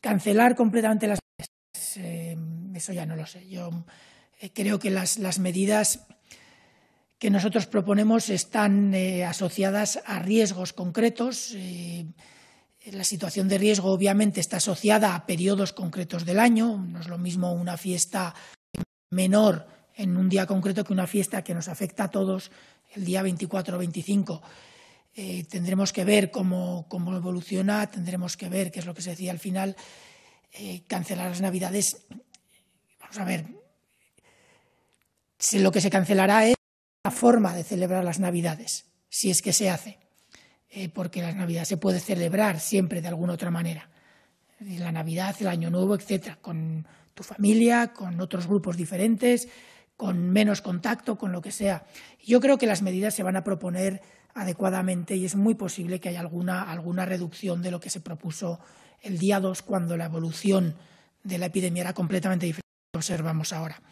Cancelar completamente las eh, eso ya no lo sé. Yo eh, creo que las, medidas que nosotros proponemos están eh, asociadas a riesgos concretos. Eh, la situación de riesgo obviamente está asociada a periodos concretos del año. No es lo mismo una fiesta menor en un día concreto que una fiesta que nos afecta a todos el día 24 o 25 eh, tendremos que ver cómo, evoluciona, tendremos que ver qué es lo que se decía al final. Eh, cancelar las navidades, vamos a ver, si lo que se cancelará es la forma de celebrar las navidades, si es que se hace, eh, porque las Navidades se puede celebrar siempre de alguna otra manera. La Navidad, el Año Nuevo, etcétera, con tu familia, con otros grupos diferentes, con menos contacto, con lo que sea. Yo creo que las medidas se van a proponer adecuadamente y es muy posible que haya alguna, alguna reducción de lo que se propuso el día 2 cuando la evolución de la epidemia era completamente diferente a lo que observamos ahora.